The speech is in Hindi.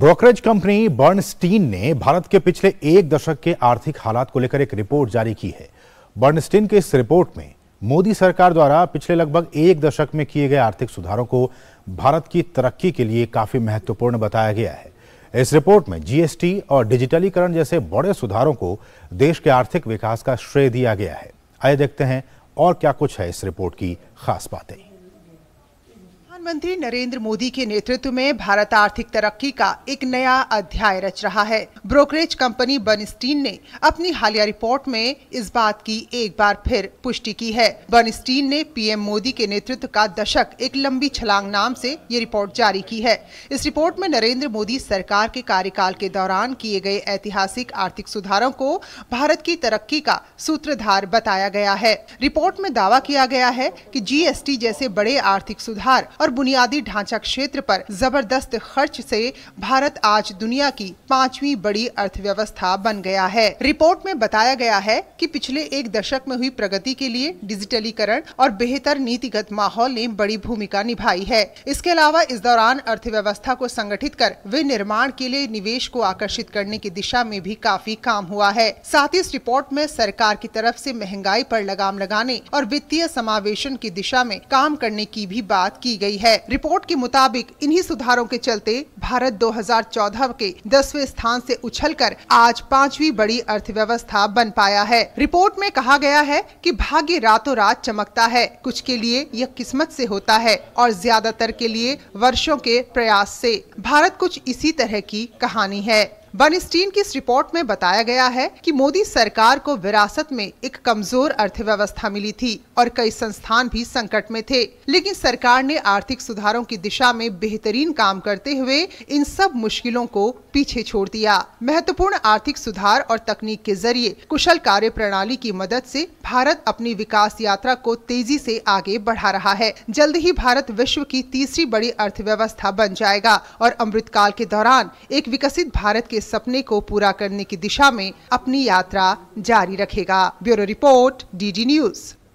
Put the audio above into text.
ब्रोकरेज कंपनी बर्नस्टीन ने भारत के पिछले एक दशक के आर्थिक हालात को लेकर एक रिपोर्ट जारी की है बर्नस्टीन के इस रिपोर्ट में मोदी सरकार द्वारा पिछले लगभग एक दशक में किए गए आर्थिक सुधारों को भारत की तरक्की के लिए काफी महत्वपूर्ण बताया गया है इस रिपोर्ट में जीएसटी और डिजिटलीकरण जैसे बड़े सुधारों को देश के आर्थिक विकास का श्रेय दिया गया है आइए देखते हैं और क्या कुछ है इस रिपोर्ट की खास बातें प्रधानमंत्री नरेंद्र मोदी के नेतृत्व में भारत आर्थिक तरक्की का एक नया अध्याय रच रहा है ब्रोकरेज कंपनी बर्नस्टीन ने अपनी हालिया रिपोर्ट में इस बात की एक बार फिर पुष्टि की है बर्निस्टीन ने पीएम मोदी के नेतृत्व का दशक एक लंबी छलांग नाम से ये रिपोर्ट जारी की है इस रिपोर्ट में नरेंद्र मोदी सरकार के कार्यकाल के दौरान किए गए ऐतिहासिक आर्थिक सुधारों को भारत की तरक्की का सूत्रधार बताया गया है रिपोर्ट में दावा किया गया है की जी जैसे बड़े आर्थिक सुधार और बुनियादी ढांचा क्षेत्र पर जबरदस्त खर्च से भारत आज दुनिया की पांचवी बड़ी अर्थव्यवस्था बन गया है रिपोर्ट में बताया गया है कि पिछले एक दशक में हुई प्रगति के लिए डिजिटलीकरण और बेहतर नीतिगत माहौल ने बड़ी भूमिका निभाई है इसके अलावा इस दौरान अर्थव्यवस्था को संगठित कर विनिर्माण के लिए निवेश को आकर्षित करने की दिशा में भी काफी काम हुआ है साथ ही इस रिपोर्ट में सरकार की तरफ से महंगाई पर लगाम लगाने और वित्तीय समावेशन की दिशा में काम करने की भी बात की गई है है रिपोर्ट के मुताबिक इन्हीं सुधारों के चलते भारत 2014 के दसवें स्थान से उछलकर आज पांचवी बड़ी अर्थव्यवस्था बन पाया है रिपोर्ट में कहा गया है कि भाग्य रातों रात चमकता है कुछ के लिए यह किस्मत से होता है और ज्यादातर के लिए वर्षों के प्रयास से भारत कुछ इसी तरह की कहानी है बर्नस्टीन की इस रिपोर्ट में बताया गया है कि मोदी सरकार को विरासत में एक कमजोर अर्थव्यवस्था मिली थी और कई संस्थान भी संकट में थे लेकिन सरकार ने आर्थिक सुधारों की दिशा में बेहतरीन काम करते हुए इन सब मुश्किलों को पीछे छोड़ दिया महत्वपूर्ण आर्थिक सुधार और तकनीक के जरिए कुशल कार्य प्रणाली की मदद से भारत अपनी विकास यात्रा को तेजी से आगे बढ़ा रहा है जल्द ही भारत विश्व की तीसरी बड़ी अर्थव्यवस्था बन जाएगा और अमृतकाल के दौरान एक विकसित भारत के इस सपने को पूरा करने की दिशा में अपनी यात्रा जारी रखेगा ब्यूरो रिपोर्ट डीडी न्यूज